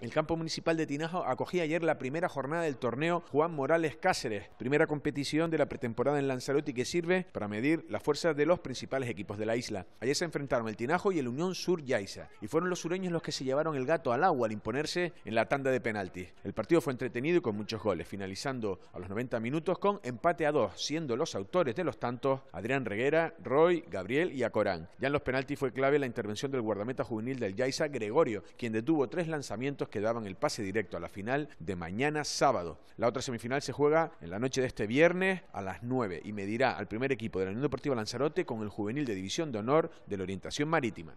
El campo municipal de Tinajo acogía ayer la primera jornada del torneo Juan Morales Cáceres, primera competición de la pretemporada en Lanzarote que sirve para medir las fuerzas de los principales equipos de la isla. Ayer se enfrentaron el Tinajo y el Unión Sur Yaiza, y fueron los sureños los que se llevaron el gato al agua al imponerse en la tanda de penaltis. El partido fue entretenido y con muchos goles, finalizando a los 90 minutos con empate a dos, siendo los autores de los tantos Adrián Reguera, Roy, Gabriel y Acorán. Ya en los penaltis fue clave la intervención del guardameta juvenil del Yaiza, Gregorio, quien detuvo tres lanzamientos que daban el pase directo a la final de mañana sábado. La otra semifinal se juega en la noche de este viernes a las 9 y medirá al primer equipo de la Unión Deportiva Lanzarote con el juvenil de División de Honor de la Orientación Marítima.